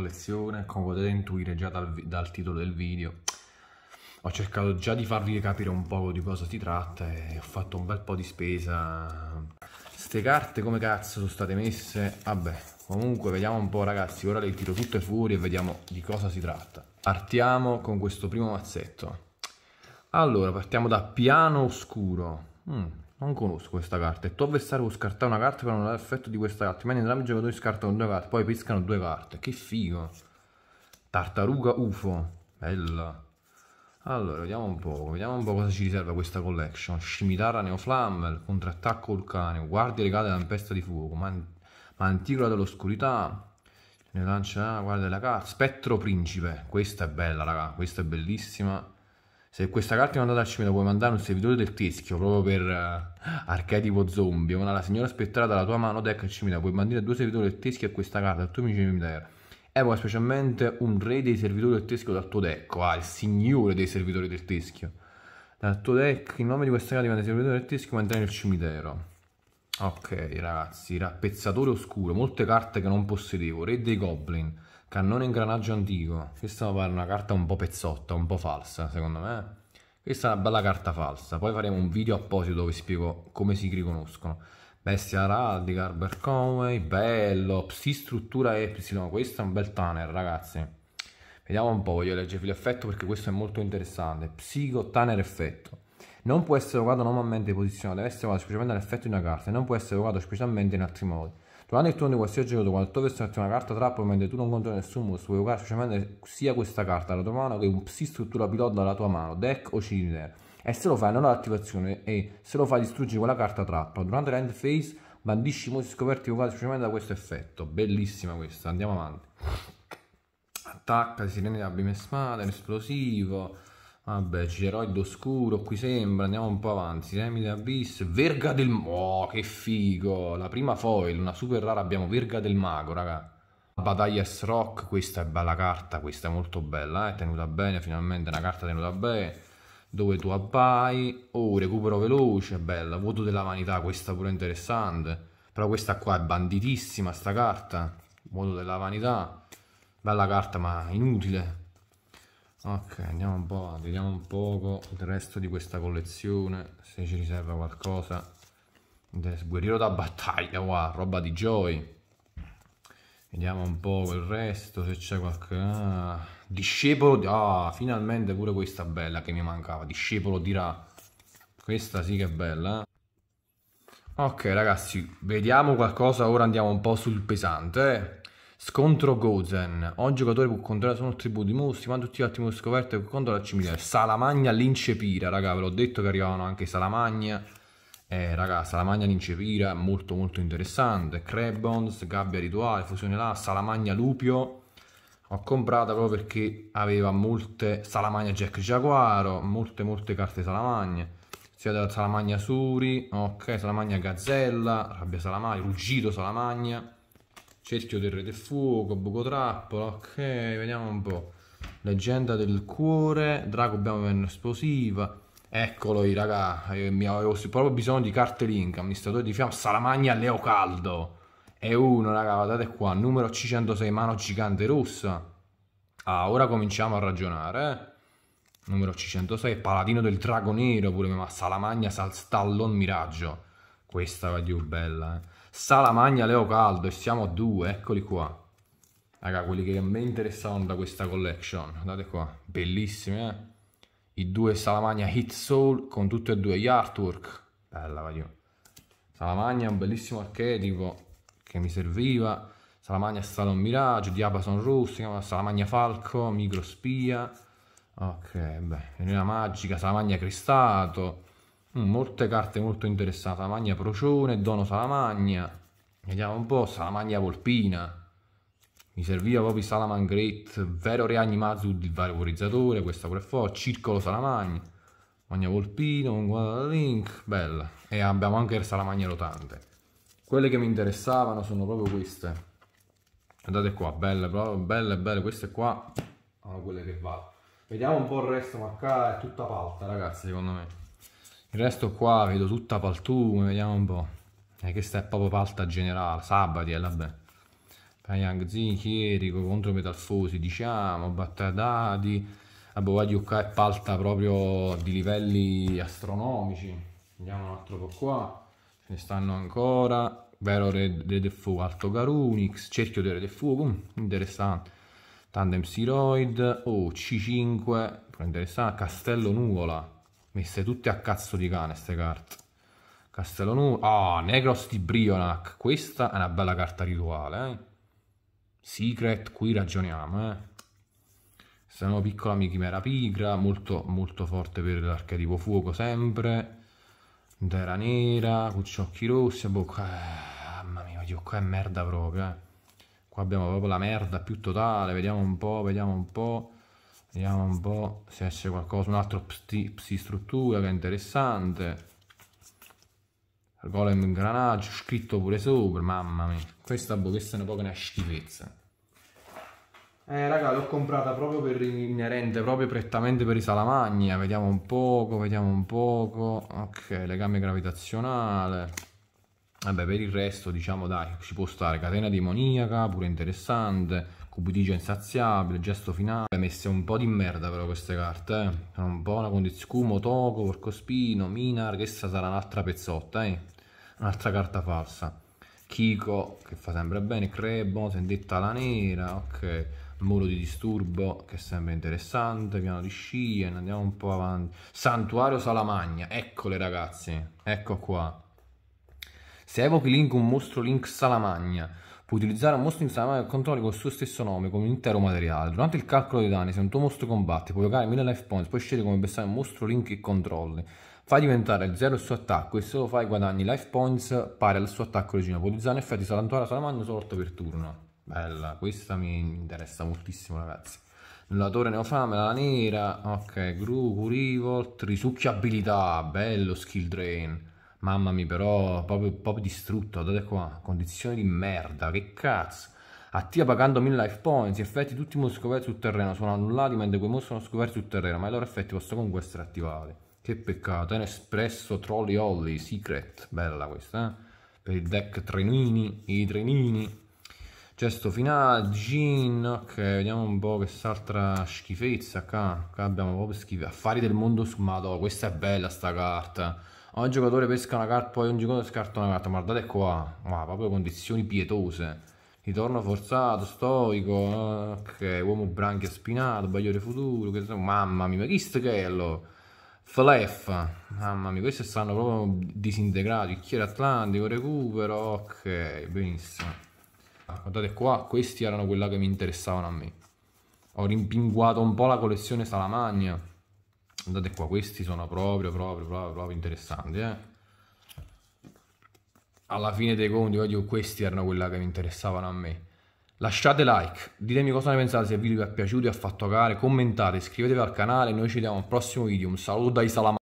lezione, come potete intuire già dal, dal, titolo del video, ho cercato già di farvi capire un po' di cosa si tratta e ho fatto un bel po' di spesa. Ste carte come cazzo sono state messe? Vabbè, comunque vediamo un po' ragazzi, ora le tiro tutte fuori e vediamo di cosa si tratta. Partiamo con questo primo mazzetto. Allora, partiamo da piano oscuro. Mm, non conosco questa carta. Il tuo avversario può scartare una carta per non dare effetto di questa carta. Ma entrambi i giocatori scartano due carte, poi pescano due carte. Che figo. Tartaruga UFO. Bella. Allora, vediamo un po', vediamo un po' cosa ci riserva questa collection. Scimitarra Neoflammel, contrattacco vulcaneo, guardia legata alla tempesta di fuoco, man manticola dell'oscurità, ne lancia, ah, guarda la carta, spettro principe, questa è bella raga, questa è bellissima. Se questa carta è andata al cimitero puoi mandare un servitore del teschio proprio per uh, archetipo zombie. Una la signora spettrata dalla tua mano deck al cimitero. Puoi mandare due servitori del teschio a questa carta al tuo amico cimitero. Evoca eh, specialmente un re dei servitori del teschio dal tuo deck. Ah, il signore dei servitori del teschio. Dal tuo deck, il nome di questa carta diventa servitore del teschio ma entra nel cimitero. Ok ragazzi, rappezzatore oscuro, molte carte che non possedevo, re dei goblin Cannone ingranaggio antico. Questa mi pare una carta un po' pezzotta, un po' falsa, secondo me. Questa è una bella carta falsa. Poi faremo un video apposito dove spiego come si riconoscono. Bestia Araldi, Albert Conway, bello. Psi struttura Epsilon. Questo è un bel Tanner, ragazzi. Vediamo un po', voglio leggere l'effetto perché questo è molto interessante. Psico Tanner effetto. Non può essere evocato normalmente posizionato, deve essere evocato specialmente all'effetto di una carta e non può essere evocato specialmente in altri modi. Durante certo, il tuo qualsiasi giocatore, quando tu avessi una carta trappola, mentre tu non controlli nessun mostro, puoi giocare semplicemente sia questa carta alla tua mano che un psi struttura pilota dalla tua mano, deck o cylinder. E se lo fai non ha l'attivazione e se lo fai distruggi quella carta trappola. Durante l'end phase bandisci i mostri scoperti evocati specialmente da questo effetto. Bellissima questa, andiamo avanti. Attacca, sirene di abbi mesmata, esplosivo. Vabbè, Ceroid d'oscuro qui sembra, andiamo un po' avanti. Semi d'Abyss, Verga del... Oh, che figo! La prima foil, una super rara abbiamo, Verga del Mago, raga. Badaglias Rock, questa è bella carta, questa è molto bella, è eh? tenuta bene, finalmente una carta tenuta bene. Dove tu abbai, oh, recupero veloce, bella. Voto della vanità, questa pure interessante. Però questa qua è banditissima, sta carta. Voto della vanità. Bella carta, ma inutile ok andiamo un po' vediamo un poco il resto di questa collezione se ci riserva qualcosa Des, guerriero da battaglia wow, roba di joy vediamo un po' il resto se c'è qualche ah, discepolo di... ah finalmente pure questa bella che mi mancava discepolo di Ra questa sì che è bella ok ragazzi vediamo qualcosa ora andiamo un po' sul pesante eh? Scontro Gozen. Ogni giocatore può controllare solo un tributo di mostri, ma tutti gli ottimi scoperte che controlla la 1000 Salamagna l'incepira, raga, ve l'ho detto che arrivavano anche i Salamagna. Eh, raga, Salamagna l'incepira, molto molto interessante. Crabbons, gabbia rituale, fusione là, Salamagna Lupio. Ho comprata proprio perché aveva molte Salamagna Jack Jaguaro, molte molte carte Salamagna. Sia della Salamagna Suri, ok, Salamagna Gazzella, Rabbia Salamagna, Ruggito Salamagna. Cerchio del Re del Fuoco, Buco Trappola, ok, vediamo un po'. Leggenda del Cuore, Drago Bianco Esplosiva. Eccolo, raga, eh, mi avevo proprio bisogno di carte link, amministratore di fiamma, Salamagna Leocaldo. E uno, raga, guardate qua, numero C106, mano gigante rossa. Ah, ora cominciamo a ragionare, eh. Numero C106, Paladino del Drago Nero, pure, ma Salamagna Salstallon Miraggio. Questa va giù bella, eh. Salamagna Leo Caldo e siamo a due, eccoli qua. Raga, quelli che a me interessavano da questa collection, guardate qua, bellissimi, eh. I due Salamagna Hit Soul con tutti e due gli artwork. Bella, va giù. Salamagna un bellissimo archetipo che mi serviva. Salamagna è Mirage, Diabason miraggio, Salamagna Falco, Microspia. Ok, beh, Venera Magica, Salamagna Cristato. Mm, molte carte molto interessanti. Salamagna Procione, Dono Salamagna. Vediamo un po', Salamagna Volpina. Mi serviva proprio Salaman Great, Vero Reanimazu di Valorizzatore, questa pure forte, Circolo Salamagna, Magna Volpino, un Guadalink. bella. E abbiamo anche il Salamagna Rotante. Quelle che mi interessavano sono proprio queste. Guardate qua, belle, proprio belle, belle. Queste qua sono quelle che vanno. Vediamo un po' il resto, ma qua è tutta palta, ragazzi, secondo me. Il resto qua vedo tutta Paltume, vediamo un po'. Eh, questa è proprio Palta generale, Sabati, eh, vabbè. Payang, Zin, Chierico, contro Metalfosi, diciamo, Battadati, qua è Palta proprio di livelli astronomici. Andiamo un altro po' qua, ce ne stanno ancora. Vero Red, Red Fuoco, Alto Garunix, Cerchio di Red Fuoco, interessante. Tandem Siroid, oh, C5, interessante, Castello Nuvola Messe tutte a cazzo di cane queste carte. Castello Castellonuovo. Ah, oh, Negros di Brionac. Questa è una bella carta rituale, eh. Secret, qui ragioniamo, eh. Se no piccola mi pigra, molto, molto forte per l'archetipo fuoco sempre. Dera nera, cucciocchi rossi, boh, eh, mamma mia, io qua è merda proprio, eh. Qua abbiamo proprio la merda più totale, vediamo un po', vediamo un po'. Vediamo un po' se esce qualcosa, un altro psi-struttura che è interessante. Golem ingranaggio, scritto pure sopra, mamma mia. Questa boh, questa è un po' una schifezza. Eh raga, l'ho comprata proprio per inerente, proprio prettamente per i salamagna. Vediamo un poco, vediamo un poco. Ok, legame gravitazionale. Vabbè, per il resto diciamo dai, ci può stare. Catena demoniaca, pure interessante Cubutigio ecco, insaziabile, gesto finale, messe un po' di merda però queste carte, eh. Sono un po' una condizione, Kumo, Togo, Porcospino, Minar, questa sarà un'altra pezzotta, eh. Un'altra carta falsa. Kiko, che fa sempre bene, Crebo, Sendetta la Nera, ok. Muro di disturbo, che è sempre interessante, piano di scie, andiamo un po' avanti. Santuario Salamagna, eccole ragazzi, ecco qua. Se evochi Link un mostro Link Salamagna, Può utilizzare un mostro in sala e controlli col suo stesso nome come un intero materiale. Durante il calcolo dei danni, se un tuo mostro combatte, puoi giocare 1000 life points, puoi scegliere come bestare un mostro link e controlli. Fai diventare il 0 il suo attacco e se lo fai guadagni life points pari al suo attacco origine. Puoi utilizzare in effetti Salantuara Salamagno solo 8 per turno. Bella, questa mi interessa moltissimo ragazzi. Nullatore neofame, la nera, ok, Gru, Revolt, risucchiabilità, bello skill drain. Mamma mia, però proprio, proprio distrutto, guardate ecco qua, condizioni di merda, che cazzo. Attiva pagando 1000 life points, effetti tutti i scoperti sul terreno sono annullati mentre quei mostri sono scoperti sul terreno, ma i loro effetti possono comunque essere attivati. Che peccato, è un espresso Trolley Holly Secret, bella questa, eh? Per il deck trenini, i trenini. Gesto finale, Gin, ok, vediamo un po' quest'altra schifezza qua. Qua abbiamo proprio schifezza. Affari del mondo su sfumato, questa è bella sta carta. Ogni giocatore pesca una carta, poi un giocatore scarta una carta, guardate qua, ma proprio condizioni pietose. Ritorno forzato, stoico, ok, uomo branchia spinato, bagliore futuro, che... mamma mia, ma chi sto che è lo? Flef, mamma mia, questi stanno proprio disintegrati, bicchiere atlantico, recupero, ok, benissimo. Ah, guardate qua, questi erano quelli che mi interessavano a me. Ho rimpinguato un po' la collezione Salamagna. Andate qua, questi sono proprio, proprio, proprio, proprio interessanti, eh. Alla fine dei conti, voglio, questi erano quelli che mi interessavano a me. Lasciate like, ditemi cosa ne pensate, se il video vi è piaciuto vi ha fatto care, commentate, iscrivetevi al canale, noi ci vediamo al prossimo video, un saluto dai Salamandri.